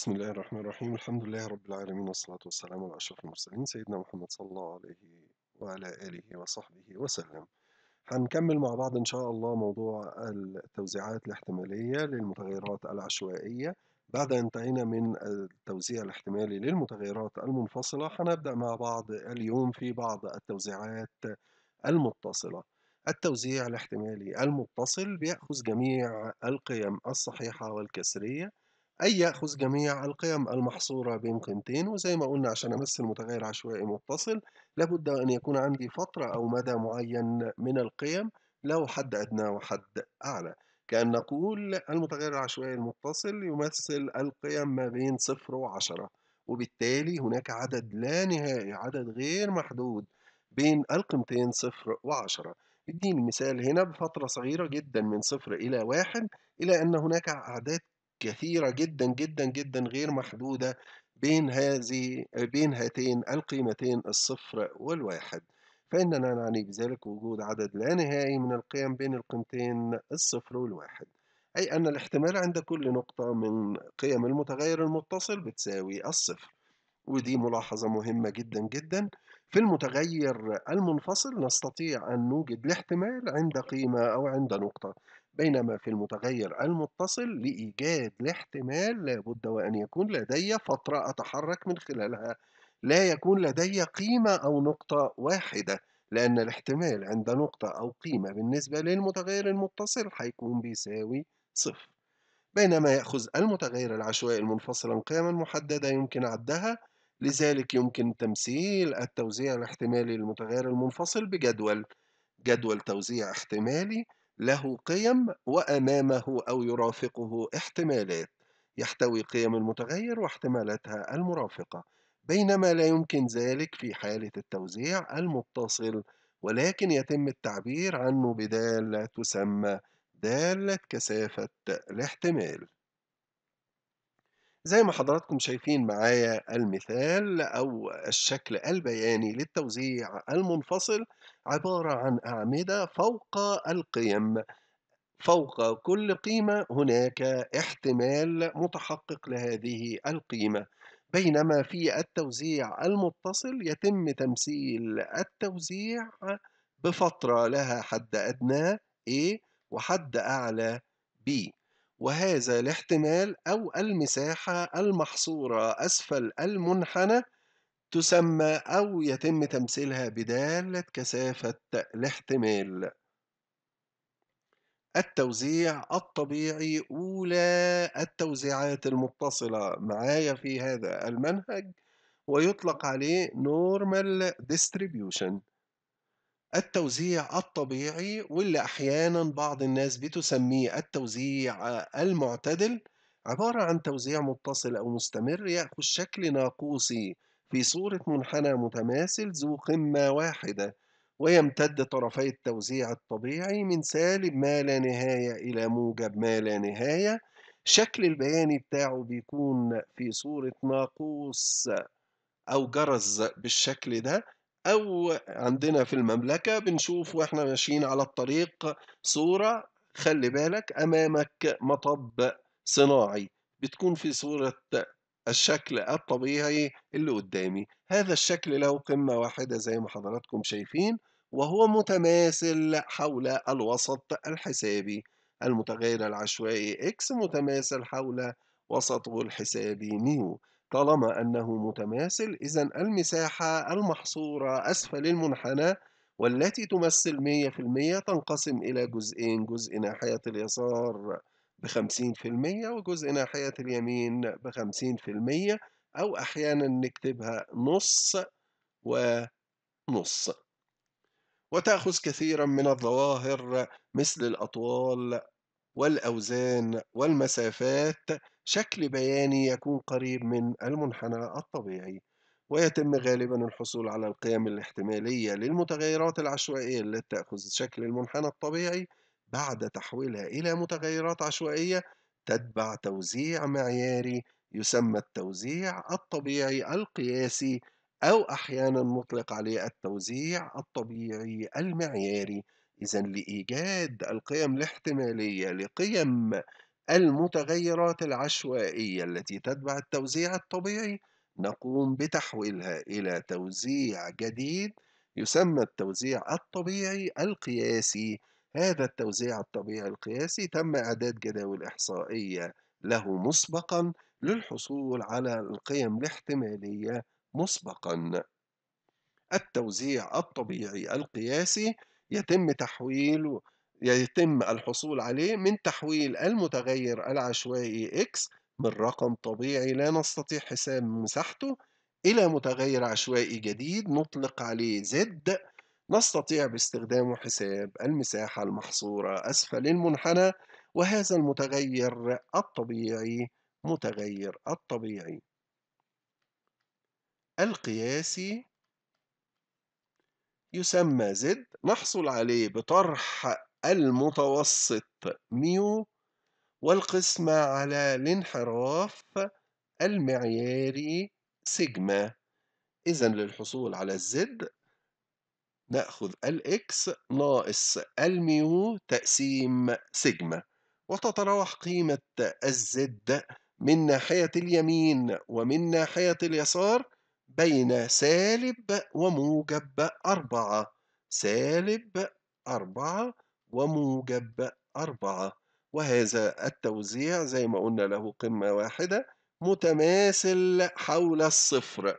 بسم الله الرحمن الرحيم الحمد لله رب العالمين والصلاة والسلام على أشرف المرسلين سيدنا محمد صلى الله عليه وعلى آله وصحبه وسلم هنكمل مع بعض إن شاء الله موضوع التوزيعات الاحتمالية للمتغيرات العشوائية بعد أن انتهينا من التوزيع الاحتمالي للمتغيرات المنفصلة هنبدأ مع بعض اليوم في بعض التوزيعات المتصلة التوزيع الاحتمالي المتصل بيأخذ جميع القيم الصحيحة والكسرية أي يأخذ جميع القيم المحصورة بين قيمتين وزي ما قلنا عشان أمثل متغير عشوائي متصل لابد أن يكون عندي فترة أو مدى معين من القيم له حد أدنى وحد أعلى كأن نقول المتغير العشوائي المتصل يمثل القيم ما بين صفر وعشرة وبالتالي هناك عدد لا نهائي عدد غير محدود بين القيمتين صفر وعشرة اديني مثال هنا بفترة صغيرة جدا من صفر إلى واحد إلى أن هناك أعداد كثيرة جدا جدا جدا غير محدودة بين هذه بين هاتين القيمتين الصفر والواحد فإننا نعني بذلك وجود عدد لا نهائي من القيم بين القيمتين الصفر والواحد أي أن الاحتمال عند كل نقطة من قيم المتغير المتصل بتساوي الصفر ودي ملاحظة مهمة جدا جدا في المتغير المنفصل نستطيع أن نوجد الاحتمال عند قيمة أو عند نقطة بينما في المتغير المتصل لإيجاد الاحتمال لابد وأن يكون لدي فترة أتحرك من خلالها لا يكون لدي قيمة أو نقطة واحدة لأن الاحتمال عند نقطة أو قيمة بالنسبة للمتغير المتصل هيكون بيساوي صفر بينما يأخذ المتغير العشوائي المنفصل قيما محددة يمكن عدها لذلك يمكن تمثيل التوزيع الاحتمالي للمتغير المنفصل بجدول جدول توزيع احتمالي له قيم وأمامه أو يرافقه احتمالات يحتوي قيم المتغير واحتمالاتها المرافقة بينما لا يمكن ذلك في حالة التوزيع المتصل ولكن يتم التعبير عنه بدالة تسمى دالة كثافة الاحتمال زي ما حضراتكم شايفين معايا المثال أو الشكل البياني للتوزيع المنفصل عبارة عن أعمدة فوق القيم فوق كل قيمة هناك احتمال متحقق لهذه القيمة بينما في التوزيع المتصل يتم تمثيل التوزيع بفترة لها حد أدنى A وحد أعلى B وهذا الاحتمال أو المساحة المحصورة أسفل المنحنى تسمى أو يتم تمثيلها بدالة كثافة الاحتمال التوزيع الطبيعي أولى التوزيعات المتصلة معايا في هذا المنهج ويطلق عليه normal distribution التوزيع الطبيعي واللي أحيانا بعض الناس بتسميه التوزيع المعتدل عبارة عن توزيع متصل أو مستمر يأخذ شكل ناقوسي في صورة منحنى متماثل ذو قمة واحدة ويمتد طرفي التوزيع الطبيعي من سالب ما لا نهاية إلى موجب ما لا نهاية شكل البياني بتاعه بيكون في صورة ناقوس أو جرز بالشكل ده أو عندنا في المملكة بنشوف وإحنا ماشيين على الطريق صورة خلي بالك أمامك مطب صناعي بتكون في صورة الشكل الطبيعي اللي قدامي هذا الشكل له قمة واحدة زي ما حضراتكم شايفين وهو متماثل حول الوسط الحسابي المتغير العشوائي x متماثل حول وسطه الحسابي نيو طالما أنه متماثل إذا المساحة المحصورة أسفل المنحنى والتي تمثل 100% تنقسم إلى جزئين جزء ناحية اليسار بخمسين في المية وجزء ناحية اليمين بخمسين في المية أو أحيانا نكتبها نص ونص وتأخذ كثيرا من الظواهر مثل الأطوال والأوزان والمسافات شكل بياني يكون قريب من المنحنى الطبيعي ويتم غالبا الحصول على القيم الاحتمالية للمتغيرات العشوائية التي تأخذ شكل المنحنى الطبيعي بعد تحويلها إلى متغيرات عشوائية تتبع توزيع معياري يسمى التوزيع الطبيعي القياسي أو أحيانا نطلق عليه التوزيع الطبيعي المعياري إذا لإيجاد القيم الاحتمالية لقيم المتغيرات العشوائية التي تتبع التوزيع الطبيعي نقوم بتحويلها إلى توزيع جديد يسمى التوزيع الطبيعي القياسي هذا التوزيع الطبيعي القياسي تم إعداد جداول إحصائية له مسبقا للحصول على القيم الاحتمالية مسبقا التوزيع الطبيعي القياسي يتم تحويل يتم الحصول عليه من تحويل المتغير العشوائي x من رقم طبيعي لا نستطيع حساب مساحته إلى متغير عشوائي جديد نطلق عليه z نستطيع باستخدامه حساب المساحة المحصورة أسفل المنحنى وهذا المتغير الطبيعي متغير الطبيعي القياسي يسمى زد نحصل عليه بطرح المتوسط ميو والقسمة على الانحراف المعياري سيجما إذا للحصول على الزد نأخذ الإكس ناقص الميو تقسيم سيجما وتتراوح قيمة الزد من ناحية اليمين ومن ناحية اليسار بين سالب وموجب أربعة سالب أربعة وموجب أربعة وهذا التوزيع زي ما قلنا له قمة واحدة متماثل حول الصفر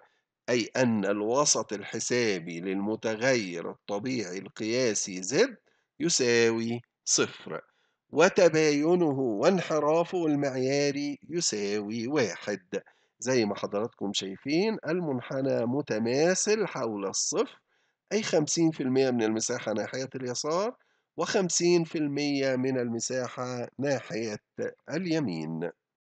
أي أن الوسط الحسابي للمتغير الطبيعي القياسي زد يساوي صفر وتباينه وانحرافه المعياري يساوي واحد زي ما حضراتكم شايفين المنحنى متماثل حول الصفر أي خمسين في المية من المساحة ناحية اليسار وخمسين في المية من المساحة ناحية اليمين